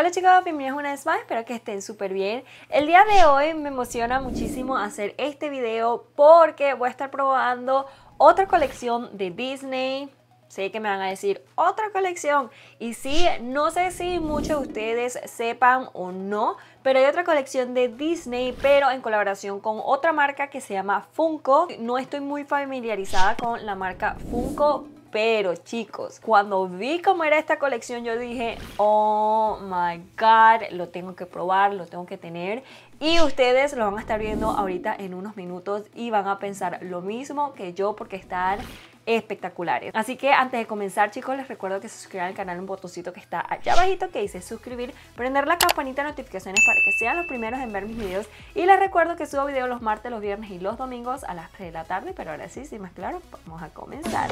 Hola chicos, bienvenidos una vez más, espero que estén súper bien. El día de hoy me emociona muchísimo hacer este video porque voy a estar probando otra colección de Disney, sé que me van a decir otra colección. Y sí, no sé si muchos de ustedes sepan o no, pero hay otra colección de Disney, pero en colaboración con otra marca que se llama Funko. No estoy muy familiarizada con la marca Funko, pero chicos, cuando vi cómo era esta colección, yo dije, oh my god, lo tengo que probar, lo tengo que tener. Y ustedes lo van a estar viendo ahorita en unos minutos y van a pensar lo mismo que yo porque están espectaculares. Así que antes de comenzar chicos les recuerdo que se suscriban al canal un botoncito que está allá abajito que dice suscribir, prender la campanita de notificaciones para que sean los primeros en ver mis videos y les recuerdo que subo videos los martes, los viernes y los domingos a las 3 de la tarde, pero ahora sí, sin más claro, vamos a comenzar.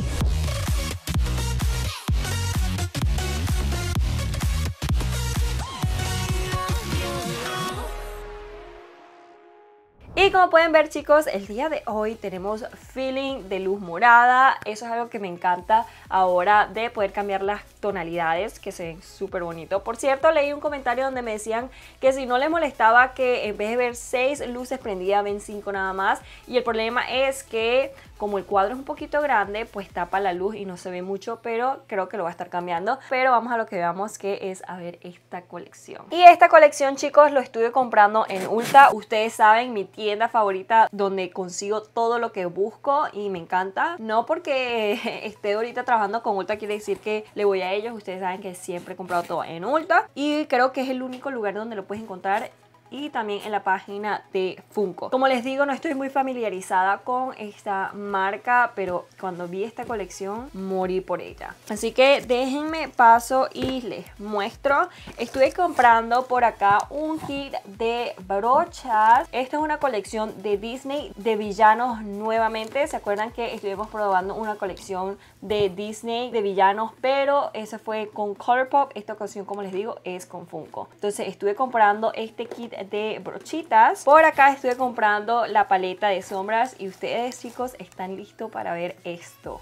Y como pueden ver chicos, el día de hoy tenemos feeling de luz morada. Eso es algo que me encanta ahora de poder cambiar las tonalidades que se ven súper bonito. Por cierto, leí un comentario donde me decían que si no les molestaba que en vez de ver 6 luces prendidas ven 5 nada más. Y el problema es que como el cuadro es un poquito grande, pues tapa la luz y no se ve mucho, pero creo que lo va a estar cambiando. Pero vamos a lo que veamos que es a ver esta colección. Y esta colección, chicos, lo estuve comprando en Ulta. Ustedes saben, mi tienda favorita donde consigo todo lo que busco y me encanta. No porque esté ahorita trabajando con Ulta quiere decir que le voy a ellos. Ustedes saben que siempre he comprado todo en Ulta. Y creo que es el único lugar donde lo puedes encontrar y también en la página de Funko. Como les digo, no estoy muy familiarizada con esta marca, pero cuando vi esta colección morí por ella. Así que déjenme paso y les muestro. Estuve comprando por acá un kit de brochas. Esta es una colección de Disney de villanos nuevamente. ¿Se acuerdan que estuvimos probando una colección de Disney de villanos? Pero esa fue con Colourpop. Esta ocasión, como les digo, es con Funko. Entonces estuve comprando este kit de brochitas. Por acá estuve comprando la paleta de sombras y ustedes chicos están listos para ver esto.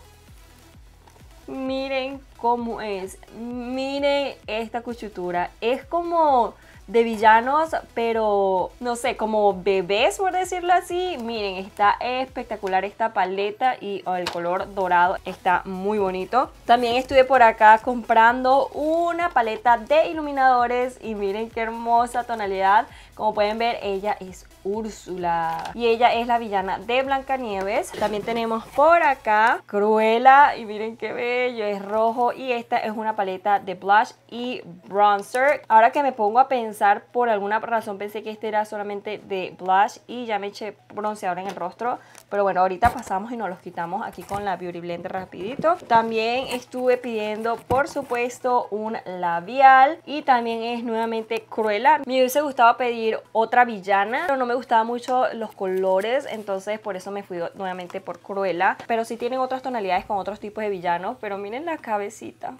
Miren cómo es, miren esta cuchutura, es como de villanos, pero no sé, como bebés por decirlo así. Miren, está espectacular esta paleta y el color dorado está muy bonito. También estuve por acá comprando una paleta de iluminadores y miren qué hermosa tonalidad. Como pueden ver, ella es Úrsula. Y ella es la villana de Blancanieves. También tenemos por acá Cruella. Y miren qué bello, es rojo. Y esta es una paleta de blush y bronzer. Ahora que me pongo a pensar, por alguna razón pensé que este era solamente de blush. Y ya me eché bronceador en el rostro. Pero bueno, ahorita pasamos y nos los quitamos aquí con la Beauty Blender rapidito. También estuve pidiendo, por supuesto, un labial. Y también es nuevamente Cruella. Me hubiese gustado pedir otra villana, pero no me gustaban mucho los colores. Entonces por eso me fui nuevamente por Cruella. Pero sí tienen otras tonalidades con otros tipos de villanos. Pero miren la cabecita.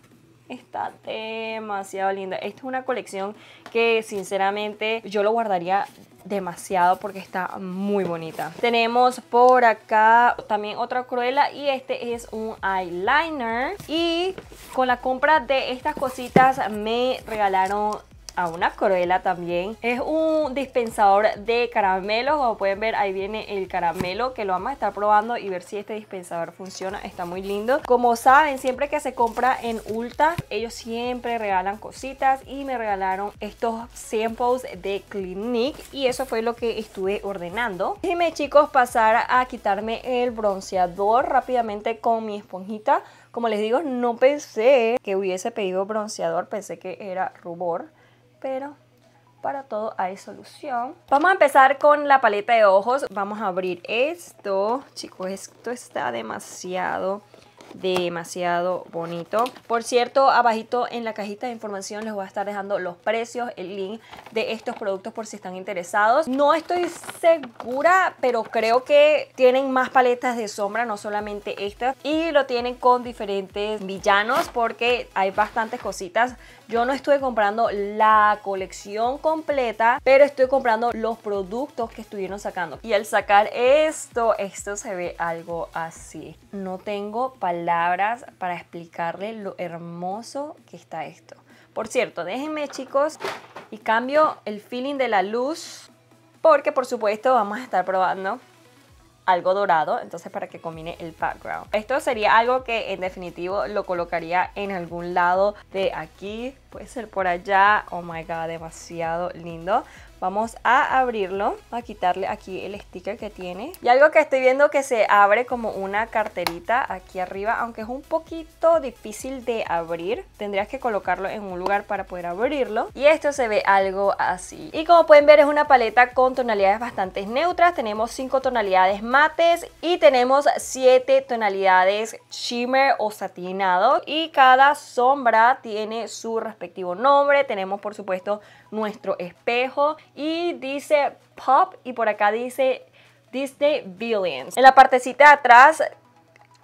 Está demasiado linda. Esta es una colección que sinceramente yo lo guardaría demasiado porque está muy bonita. Tenemos por acá también otra cruela y este es un eyeliner. Y con la compra de estas cositas me regalaron a una coruela también. Es un dispensador de caramelos, como pueden ver ahí viene el caramelo que lo vamos a estar probando y ver si este dispensador funciona, está muy lindo. Como saben, siempre que se compra en Ulta, ellos siempre regalan cositas y me regalaron estos samples de Clinique y eso fue lo que estuve ordenando. Dime chicos pasar a quitarme el bronceador rápidamente con mi esponjita. Como les digo, no pensé que hubiese pedido bronceador, pensé que era rubor pero para todo hay solución. Vamos a empezar con la paleta de ojos. Vamos a abrir esto. Chicos, esto está demasiado demasiado bonito. Por cierto, abajito en la cajita de información les voy a estar dejando los precios, el link de estos productos por si están interesados. No estoy segura, pero creo que tienen más paletas de sombra, no solamente estas. Y lo tienen con diferentes villanos porque hay bastantes cositas. Yo no estuve comprando la colección completa, pero estoy comprando los productos que estuvieron sacando. Y al sacar esto, esto se ve algo así. No tengo paletas palabras para explicarle lo hermoso que está esto. Por cierto, déjenme chicos y cambio el feeling de la luz porque por supuesto vamos a estar probando algo dorado, entonces para que combine el background. Esto sería algo que en definitivo lo colocaría en algún lado de aquí, puede ser por allá, oh my god, demasiado lindo. Vamos a abrirlo, a quitarle aquí el sticker que tiene. Y algo que estoy viendo que se abre como una carterita aquí arriba, aunque es un poquito difícil de abrir. Tendrías que colocarlo en un lugar para poder abrirlo. Y esto se ve algo así. Y como pueden ver es una paleta con tonalidades bastante neutras. Tenemos 5 tonalidades mates y tenemos 7 tonalidades shimmer o satinado. Y cada sombra tiene su respectivo nombre. Tenemos por supuesto nuestro espejo y dice pop y por acá dice Disney Billions. En la partecita de atrás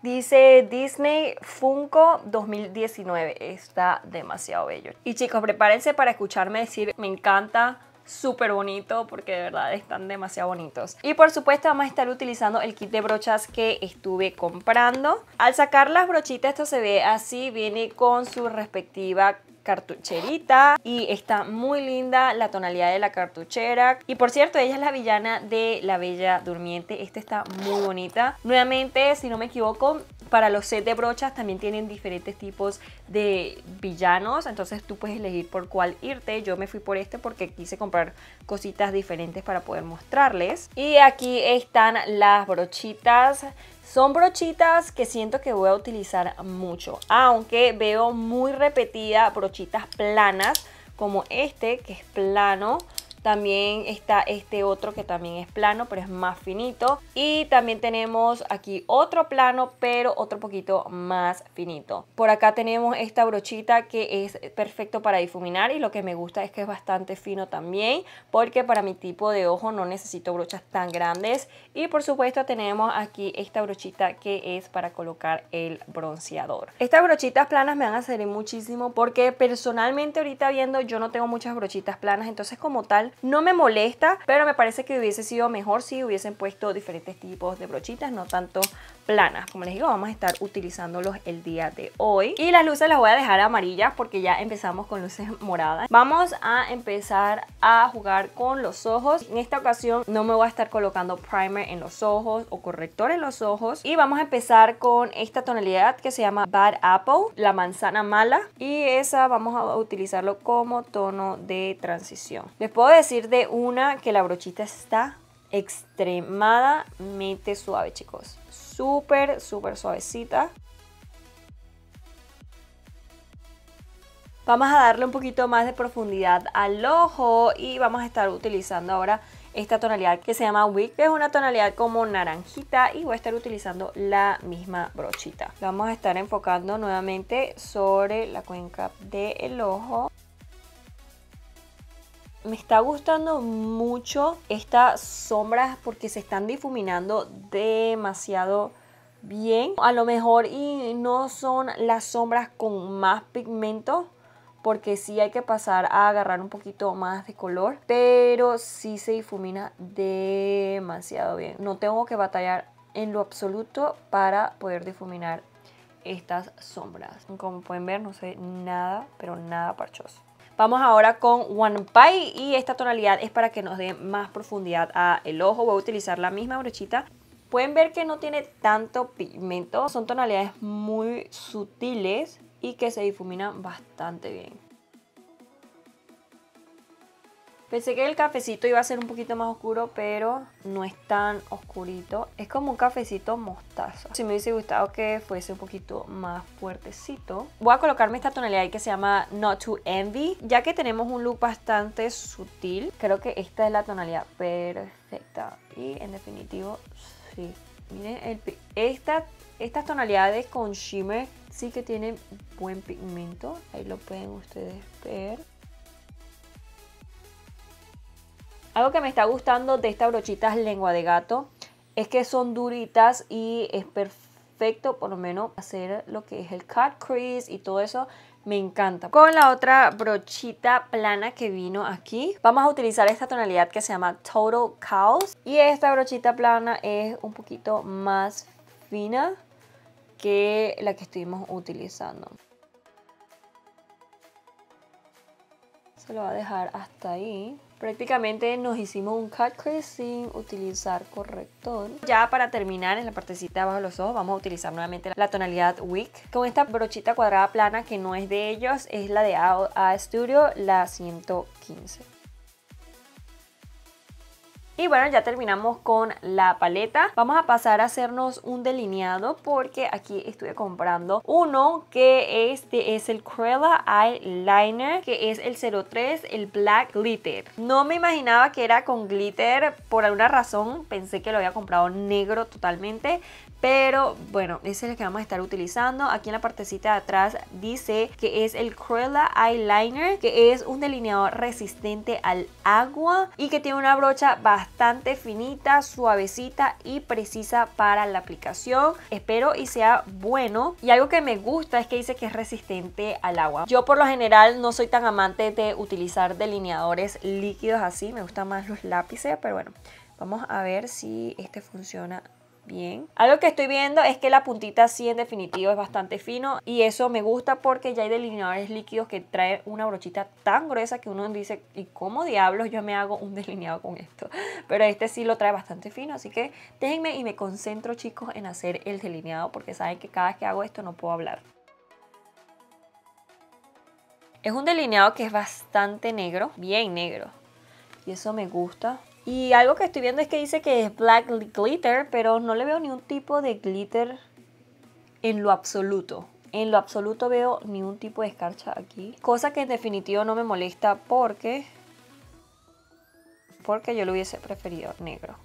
Dice Disney Funko 2019. Está demasiado bello. Y chicos, prepárense para escucharme decir, me encanta, súper bonito porque de verdad están demasiado bonitos. Y por supuesto vamos a estar utilizando el kit de brochas que estuve comprando. Al sacar las brochitas esto se ve así, viene con su respectiva cartucherita y está muy linda la tonalidad de la cartuchera y por cierto ella es la villana de La Bella Durmiente esta está muy bonita nuevamente si no me equivoco para los sets de brochas también tienen diferentes tipos de villanos entonces tú puedes elegir por cuál irte yo me fui por este porque quise comprar cositas diferentes para poder mostrarles y aquí están las brochitas son brochitas que siento que voy a utilizar mucho, aunque veo muy repetida brochitas planas como este que es plano también está este otro que también es plano, pero es más finito. Y también tenemos aquí otro plano, pero otro poquito más finito. Por acá tenemos esta brochita que es perfecto para difuminar y lo que me gusta es que es bastante fino también, porque para mi tipo de ojo no necesito brochas tan grandes. Y por supuesto tenemos aquí esta brochita que es para colocar el bronceador. Estas brochitas planas me van a servir muchísimo porque personalmente ahorita viendo yo no tengo muchas brochitas planas, entonces como tal no me molesta, pero me parece que hubiese sido mejor si hubiesen puesto diferentes tipos de brochitas, no tanto planas. Como les digo, vamos a estar utilizándolos el día de hoy. Y las luces las voy a dejar amarillas porque ya empezamos con luces moradas. Vamos a empezar a jugar con los ojos. En esta ocasión no me voy a estar colocando primer en los ojos o corrector en los ojos. Y vamos a empezar con esta tonalidad que se llama Bad Apple, la manzana mala. Y esa vamos a utilizarlo como tono de transición. Les puedo decir de una que la brochita está extremadamente suave, chicos súper, súper suavecita. Vamos a darle un poquito más de profundidad al ojo y vamos a estar utilizando ahora esta tonalidad que se llama Wick, que es una tonalidad como naranjita y voy a estar utilizando la misma brochita. Vamos a estar enfocando nuevamente sobre la cuenca del ojo me está gustando mucho estas sombras porque se están difuminando demasiado bien. A lo mejor y no son las sombras con más pigmento porque sí hay que pasar a agarrar un poquito más de color, pero sí se difumina demasiado bien. No tengo que batallar en lo absoluto para poder difuminar estas sombras. Como pueden ver no sé nada, pero nada parchoso. Vamos ahora con One Pie y esta tonalidad es para que nos dé más profundidad al ojo. Voy a utilizar la misma brochita Pueden ver que no tiene tanto pigmento, son tonalidades muy sutiles y que se difuminan bastante bien. Pensé que el cafecito iba a ser un poquito más oscuro, pero no es tan oscurito. Es como un cafecito mostazo. Si me hubiese gustado que fuese un poquito más fuertecito. Voy a colocarme esta tonalidad que se llama Not to Envy. Ya que tenemos un look bastante sutil, creo que esta es la tonalidad perfecta. Y en definitivo, sí. Miren, esta, estas tonalidades con shimmer sí que tienen buen pigmento. Ahí lo pueden ustedes ver. Algo que me está gustando de estas brochitas lengua de gato es que son duritas y es perfecto por lo menos hacer lo que es el cut crease y todo eso me encanta. Con la otra brochita plana que vino aquí, vamos a utilizar esta tonalidad que se llama Total Chaos. Y esta brochita plana es un poquito más fina que la que estuvimos utilizando. Se lo va a dejar hasta ahí. Prácticamente nos hicimos un cut crease sin utilizar corrector. Ya para terminar en la partecita de abajo de los ojos vamos a utilizar nuevamente la tonalidad Wick. Con esta brochita cuadrada plana que no es de ellos, es la de A Studio, la 115. Y bueno, ya terminamos con la paleta. Vamos a pasar a hacernos un delineado porque aquí estuve comprando uno que este es el Cruella Eyeliner, que es el 03, el Black Glitter. No me imaginaba que era con glitter, por alguna razón pensé que lo había comprado negro totalmente, pero bueno, ese es el que vamos a estar utilizando. Aquí en la partecita de atrás dice que es el Cruella Eyeliner, que es un delineador resistente al agua y que tiene una brocha bastante finita, suavecita y precisa para la aplicación. Espero y sea bueno. Y algo que me gusta es que dice que es resistente al agua. Yo por lo general no soy tan amante de utilizar delineadores líquidos así, me gustan más los lápices, pero bueno, vamos a ver si este funciona algo que estoy viendo es que la puntita sí en definitivo es bastante fino y eso me gusta porque ya hay delineadores líquidos que trae una brochita tan gruesa que uno dice, ¿y cómo diablos yo me hago un delineado con esto? Pero este sí lo trae bastante fino, así que déjenme y me concentro chicos en hacer el delineado porque saben que cada vez que hago esto no puedo hablar. Es un delineado que es bastante negro, bien negro. Y eso me gusta. Y algo que estoy viendo es que dice que es black glitter, pero no le veo ni un tipo de glitter en lo absoluto. En lo absoluto veo ni un tipo de escarcha aquí. Cosa que en definitivo no me molesta porque... Porque yo lo hubiese preferido negro.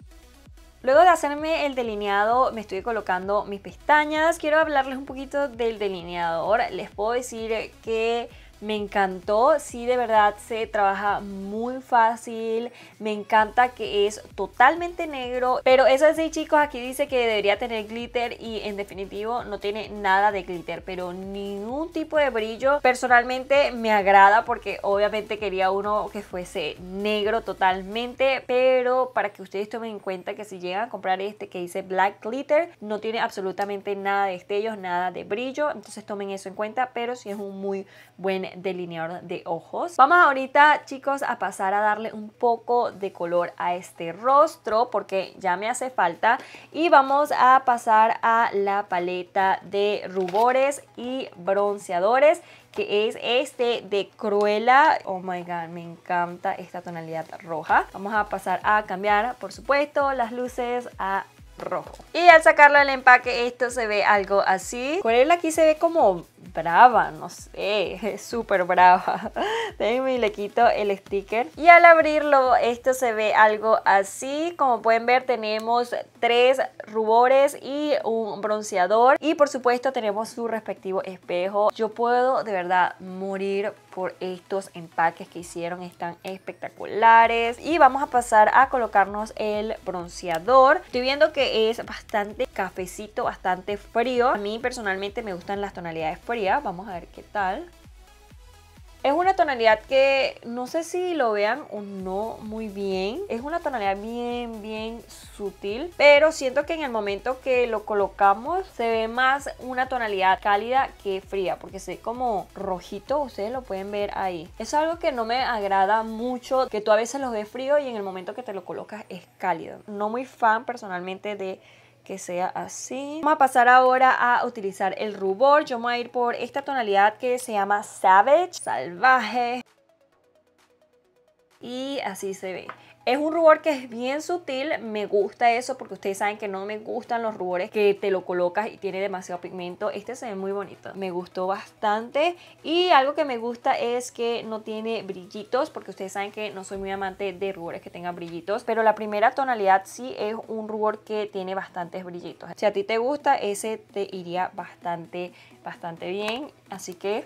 Luego de hacerme el delineado, me estoy colocando mis pestañas. Quiero hablarles un poquito del delineador. Les puedo decir que me encantó, sí, de verdad se trabaja muy fácil, me encanta que es totalmente negro, pero eso sí chicos, aquí dice que debería tener glitter y en definitivo no tiene nada de glitter, pero ningún tipo de brillo. Personalmente me agrada porque obviamente quería uno que fuese negro totalmente, pero para que ustedes tomen en cuenta que si llegan a comprar este que dice black glitter, no tiene absolutamente nada de destellos, nada de brillo, entonces tomen eso en cuenta, pero sí es un muy buen delineador de ojos. Vamos ahorita, chicos, a pasar a darle un poco de color a este rostro porque ya me hace falta. Y vamos a pasar a la paleta de rubores y bronceadores que es este de Cruella. Oh my god, me encanta esta tonalidad roja. Vamos a pasar a cambiar, por supuesto, las luces a rojo. Y al sacarlo del empaque esto se ve algo así. él aquí se ve como brava, no sé, es súper brava. Déjenme y le quito el sticker. Y al abrirlo, esto se ve algo así. Como pueden ver, tenemos tres rubores y un bronceador. Y por supuesto, tenemos su respectivo espejo. Yo puedo de verdad morir por estos empaques que hicieron. Están espectaculares. Y vamos a pasar a colocarnos el bronceador. Estoy viendo que es bastante cafecito, bastante frío. A mí personalmente me gustan las tonalidades fría, vamos a ver qué tal. Es una tonalidad que no sé si lo vean o no muy bien. Es una tonalidad bien, bien sutil. Pero siento que en el momento que lo colocamos se ve más una tonalidad cálida que fría. Porque se ve como rojito. Ustedes lo pueden ver ahí. Es algo que no me agrada mucho. Que tú a veces lo ves frío y en el momento que te lo colocas es cálido. No muy fan personalmente de que sea así. Vamos a pasar ahora a utilizar el rubor. Yo voy a ir por esta tonalidad que se llama Savage, salvaje. Y así se ve. Es un rubor que es bien sutil, me gusta eso porque ustedes saben que no me gustan los rubores que te lo colocas y tiene demasiado pigmento. Este se ve muy bonito, me gustó bastante y algo que me gusta es que no tiene brillitos porque ustedes saben que no soy muy amante de rubores que tengan brillitos, pero la primera tonalidad sí es un rubor que tiene bastantes brillitos. Si a ti te gusta, ese te iría bastante, bastante bien, así que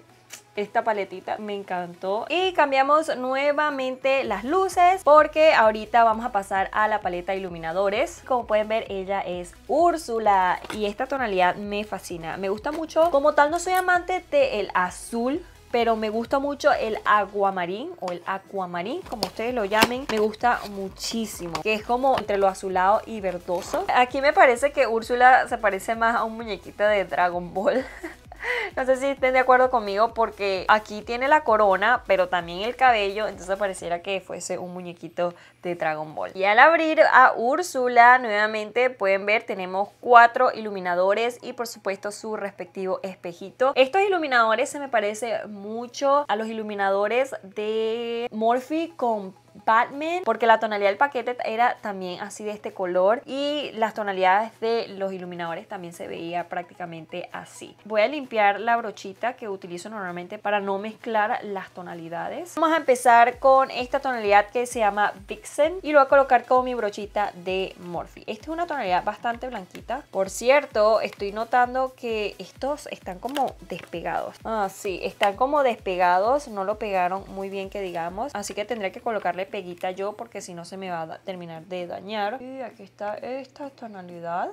esta paletita me encantó y cambiamos nuevamente las luces porque ahorita vamos a pasar a la paleta de iluminadores como pueden ver ella es Úrsula y esta tonalidad me fascina me gusta mucho como tal no soy amante del azul pero me gusta mucho el aguamarín o el acuamarín, como ustedes lo llamen. Me gusta muchísimo, que es como entre lo azulado y verdoso. Aquí me parece que Úrsula se parece más a un muñequito de Dragon Ball. no sé si estén de acuerdo conmigo porque aquí tiene la corona, pero también el cabello, entonces pareciera que fuese un muñequito de Dragon Ball. Y al abrir a Úrsula, nuevamente pueden ver, tenemos cuatro iluminadores y por supuesto su respectivo espejito. Estos iluminadores se me parece mucho a los iluminadores de Morphe con Batman porque la tonalidad del paquete era también así de este color y las tonalidades de los iluminadores también se veía prácticamente así. Voy a limpiar la brochita que utilizo normalmente para no mezclar las tonalidades. Vamos a empezar con esta tonalidad que se llama Vixen y lo voy a colocar con mi brochita de Morphe. Esta es una tonalidad bastante blanquita. Por cierto, estoy notando que estos están como despegados. Ah, sí, están como despegados, no lo pegaron muy bien que digamos, así que tendría que colocarle peguita yo porque si no se me va a terminar de dañar. Y aquí está esta tonalidad.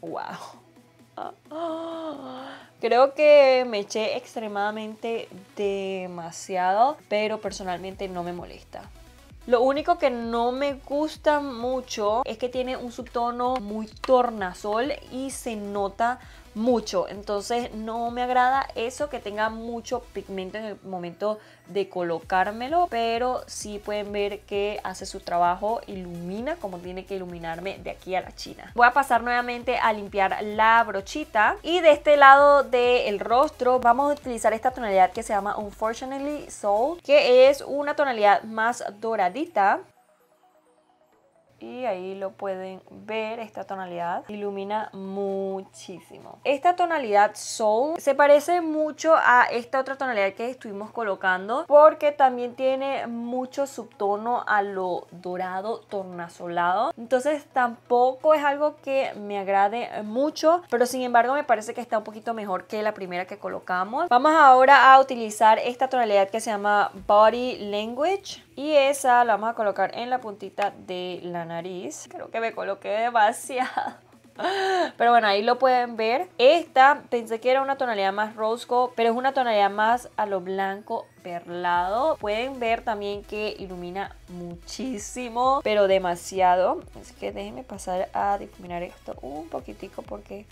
¡Wow! Creo que me eché extremadamente demasiado, pero personalmente no me molesta. Lo único que no me gusta mucho es que tiene un subtono muy tornasol y se nota mucho. Entonces no me agrada eso que tenga mucho pigmento en el momento de colocármelo, pero sí pueden ver que hace su trabajo, ilumina como tiene que iluminarme de aquí a la China. Voy a pasar nuevamente a limpiar la brochita y de este lado del rostro vamos a utilizar esta tonalidad que se llama Unfortunately Soul, que es una tonalidad más doradita y ahí lo pueden ver esta tonalidad ilumina muchísimo esta tonalidad soul se parece mucho a esta otra tonalidad que estuvimos colocando porque también tiene mucho subtono a lo dorado tornasolado entonces tampoco es algo que me agrade mucho pero sin embargo me parece que está un poquito mejor que la primera que colocamos vamos ahora a utilizar esta tonalidad que se llama body language y esa la vamos a colocar en la puntita de la nariz. Creo que me coloqué demasiado. Pero bueno, ahí lo pueden ver. Esta pensé que era una tonalidad más rosco. pero es una tonalidad más a lo blanco perlado. Pueden ver también que ilumina muchísimo, pero demasiado. Así que déjenme pasar a difuminar esto un poquitico porque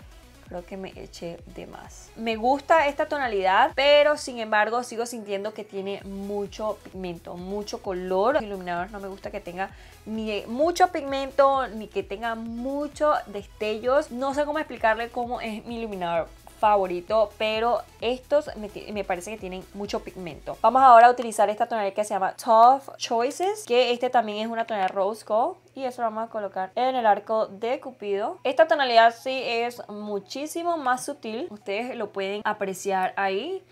creo que me eché de más. Me gusta esta tonalidad, pero sin embargo sigo sintiendo que tiene mucho pigmento, mucho color. Mi iluminador no me gusta que tenga ni mucho pigmento, ni que tenga muchos destellos. No sé cómo explicarle cómo es mi iluminador favorito, pero estos me, parece que tienen mucho pigmento. Vamos ahora a utilizar esta tonalidad que se llama Tough Choices, que este también es una tonalidad Rose Gold. Y eso lo vamos a colocar en el arco de Cupido. Esta tonalidad sí es muchísimo más sutil. Ustedes lo pueden apreciar ahí.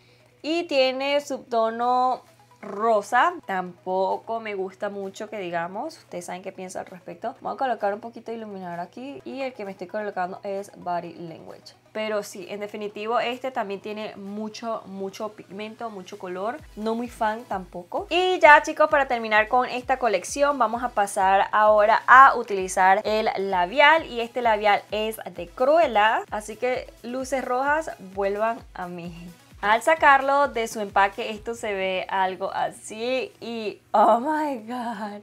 Y tiene subtono rosa. Tampoco me gusta mucho que digamos. Ustedes saben qué pienso al respecto. Voy a colocar un poquito de iluminador aquí. Y el que me estoy colocando es Body Language. Pero sí, en definitivo este también tiene mucho, mucho pigmento, mucho color. No muy fan tampoco. Y ya chicos, para terminar con esta colección, vamos a pasar ahora a utilizar el labial. Y este labial es de Cruella. Así que luces rojas, vuelvan a mí. Al sacarlo de su empaque, esto se ve algo así y oh my god,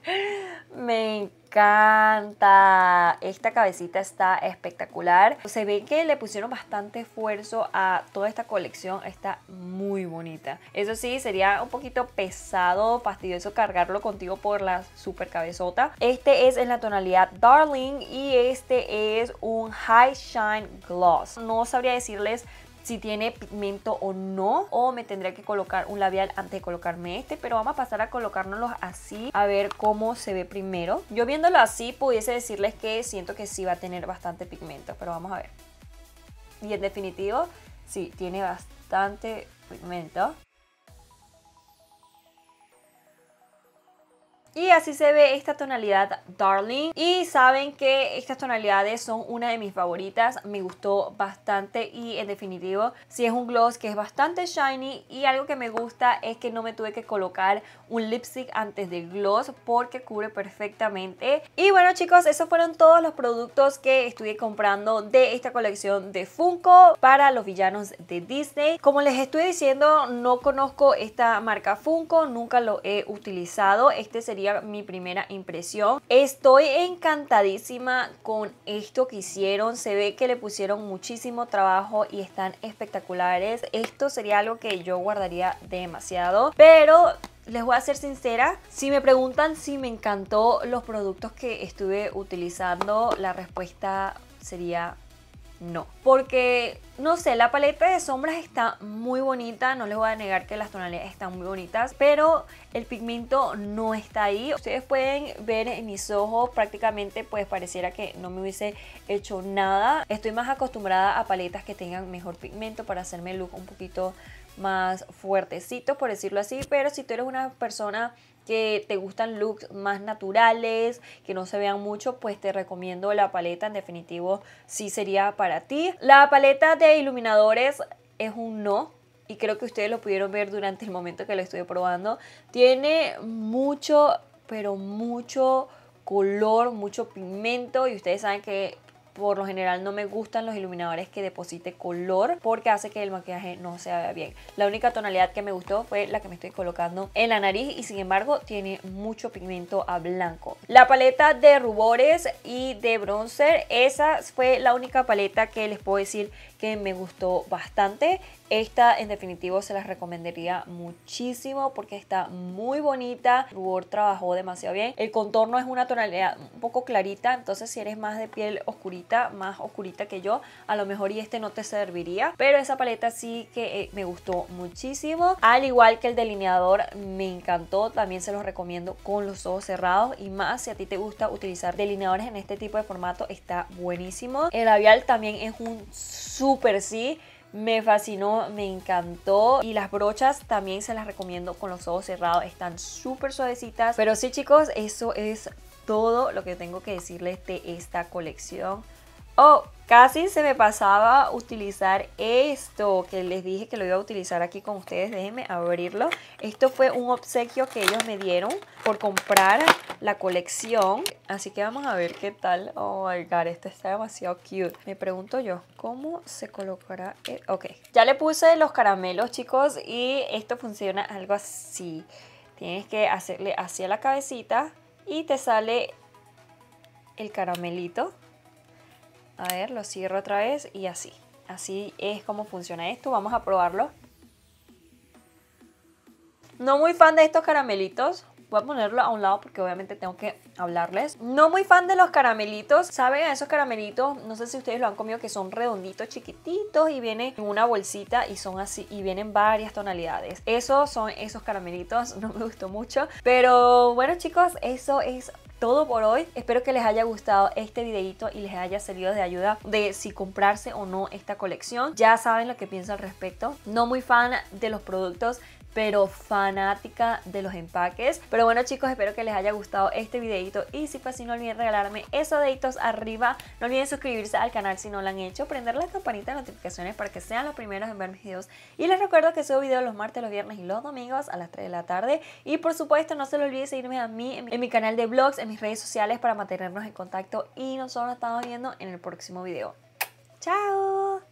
me encanta. Esta cabecita está espectacular. Se ve que le pusieron bastante esfuerzo a toda esta colección, está muy bonita. Eso sí, sería un poquito pesado, fastidioso cargarlo contigo por la super cabezota. Este es en la tonalidad Darling y este es un High Shine Gloss. No sabría decirles si tiene pigmento o no. O me tendría que colocar un labial antes de colocarme este. Pero vamos a pasar a colocárnoslo así. A ver cómo se ve primero. Yo viéndolo así pudiese decirles que siento que sí va a tener bastante pigmento. Pero vamos a ver. Y en definitivo, sí, tiene bastante pigmento. Y así se ve esta tonalidad Darling. Y saben que estas tonalidades son una de mis favoritas. Me gustó bastante y en definitivo si es un gloss que es bastante shiny. Y algo que me gusta es que no me tuve que colocar un lipstick antes del gloss porque cubre perfectamente. Y bueno chicos, esos fueron todos los productos que estuve comprando de esta colección de Funko para los villanos de Disney. Como les estoy diciendo, no conozco esta marca Funko, nunca lo he utilizado. Este sería mi primera impresión. Estoy encantadísima con esto que hicieron. Se ve que le pusieron muchísimo trabajo y están espectaculares. Esto sería algo que yo guardaría demasiado. Pero les voy a ser sincera, si me preguntan si me encantó los productos que estuve utilizando, la respuesta sería no. Porque, no sé, la paleta de sombras está muy bonita, no les voy a negar que las tonalidades están muy bonitas, pero el pigmento no está ahí. Ustedes pueden ver en mis ojos prácticamente pues pareciera que no me hubiese hecho nada. Estoy más acostumbrada a paletas que tengan mejor pigmento para hacerme el look un poquito más fuertecito, por decirlo así, pero si tú eres una persona que te gustan looks más naturales, que no se vean mucho, pues te recomiendo la paleta. En definitivo, sí sería para ti. La paleta de iluminadores es un no. Y creo que ustedes lo pudieron ver durante el momento que lo estuve probando. Tiene mucho, pero mucho color, mucho pigmento. Y ustedes saben que por lo general no me gustan los iluminadores que deposite color porque hace que el maquillaje no se vea bien. La única tonalidad que me gustó fue la que me estoy colocando en la nariz y sin embargo tiene mucho pigmento a blanco. La paleta de rubores y de bronzer, esa fue la única paleta que les puedo decir me gustó bastante. Esta en definitivo se las recomendaría muchísimo porque está muy bonita. Rubor trabajó demasiado bien. El contorno es una tonalidad un poco clarita, entonces si eres más de piel oscurita, más oscurita que yo, a lo mejor y este no te serviría. Pero esa paleta sí que eh, me gustó muchísimo. Al igual que el delineador me encantó, también se los recomiendo con los ojos cerrados y más si a ti te gusta utilizar delineadores en este tipo de formato está buenísimo. El labial también es un súper súper sí. Me fascinó, me encantó y las brochas también se las recomiendo con los ojos cerrados, están súper suavecitas. Pero sí chicos, eso es todo lo que tengo que decirles de esta colección. Oh, casi se me pasaba utilizar esto, que les dije que lo iba a utilizar aquí con ustedes. Déjenme abrirlo. Esto fue un obsequio que ellos me dieron por comprar la colección. Así que vamos a ver qué tal. Oh my god, esto está demasiado cute. Me pregunto yo, ¿cómo se colocará? El... Ok, ya le puse los caramelos, chicos, y esto funciona algo así. Tienes que hacerle hacia la cabecita y te sale el caramelito a ver, lo cierro otra vez y así. Así es como funciona esto. Vamos a probarlo. No muy fan de estos caramelitos. Voy a ponerlo a un lado porque obviamente tengo que hablarles. No muy fan de los caramelitos. ¿Saben a esos caramelitos? No sé si ustedes lo han comido que son redonditos, chiquititos y vienen en una bolsita y son así y vienen varias tonalidades. Esos son esos caramelitos. No me gustó mucho. Pero bueno chicos, eso es todo por hoy. Espero que les haya gustado este videito y les haya servido de ayuda de si comprarse o no esta colección. Ya saben lo que pienso al respecto. No muy fan de los productos pero fanática de los empaques. Pero bueno chicos, espero que les haya gustado este videito y si fue así no olviden regalarme esos deditos arriba. No olviden suscribirse al canal si no lo han hecho, prender la campanita de notificaciones para que sean los primeros en ver mis videos. Y les recuerdo que subo videos los martes, los viernes y los domingos a las 3 de la tarde. Y por supuesto no se lo olviden seguirme a mí en mi canal de blogs, en mis redes sociales para mantenernos en contacto y nosotros nos estamos viendo en el próximo video. ¡Chao!